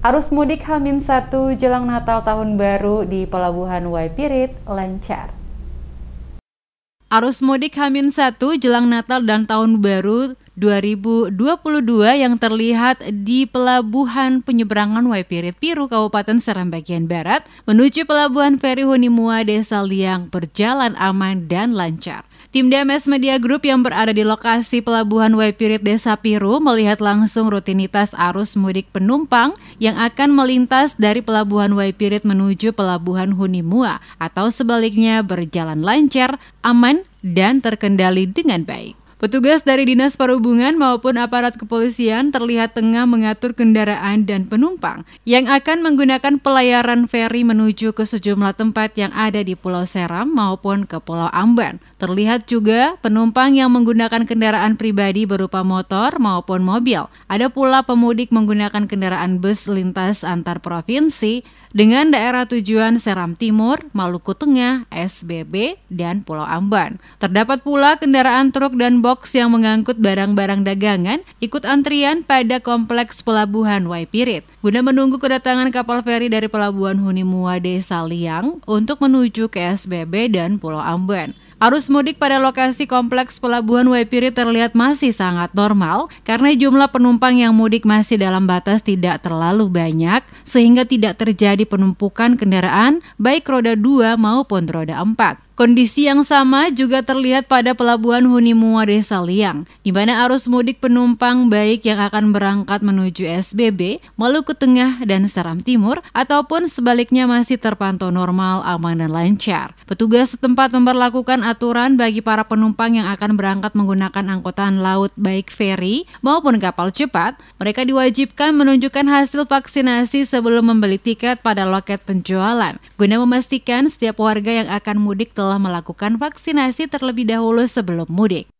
Arus mudik Hamin 1 jelang Natal Tahun Baru di Pelabuhan Waipirit lancar. Arus mudik Hamin 1 jelang Natal dan Tahun Baru 2022 yang terlihat di pelabuhan penyeberangan Waipirit Piru, Kabupaten Seram bagian Barat, menuju pelabuhan Ferry Hunimua, Desa Liang, berjalan aman dan lancar. Tim DMS Media Group yang berada di lokasi pelabuhan Waipirit Desa Piru melihat langsung rutinitas arus mudik penumpang yang akan melintas dari pelabuhan Waipirit menuju pelabuhan Hunimua atau sebaliknya berjalan lancar, aman, dan terkendali dengan baik. Petugas dari Dinas Perhubungan maupun aparat kepolisian terlihat tengah mengatur kendaraan dan penumpang yang akan menggunakan pelayaran feri menuju ke sejumlah tempat yang ada di Pulau Seram maupun ke Pulau Amban. Terlihat juga penumpang yang menggunakan kendaraan pribadi berupa motor maupun mobil. Ada pula pemudik menggunakan kendaraan bus lintas antar provinsi dengan daerah tujuan Seram Timur, Maluku Tengah, SBB, dan Pulau Amban. Terdapat pula kendaraan truk dan box box yang mengangkut barang-barang dagangan ikut antrian pada kompleks pelabuhan Waipirit guna menunggu kedatangan kapal feri dari pelabuhan Hunimua Desa Liang untuk menuju ke SBB dan Pulau Amben. Arus mudik pada lokasi kompleks pelabuhan Waipiri terlihat masih sangat normal karena jumlah penumpang yang mudik masih dalam batas tidak terlalu banyak sehingga tidak terjadi penumpukan kendaraan baik roda 2 maupun roda 4. Kondisi yang sama juga terlihat pada pelabuhan Hunimua Desa Liang, di mana arus mudik penumpang baik yang akan berangkat menuju SBB, Maluku Tengah, dan Seram Timur, ataupun sebaliknya masih terpantau normal, aman, dan lancar. Petugas setempat memperlakukan aturan bagi para penumpang yang akan berangkat menggunakan angkutan laut baik feri maupun kapal cepat. Mereka diwajibkan menunjukkan hasil vaksinasi sebelum membeli tiket pada loket penjualan, guna memastikan setiap warga yang akan mudik telah telah melakukan vaksinasi terlebih dahulu sebelum mudik.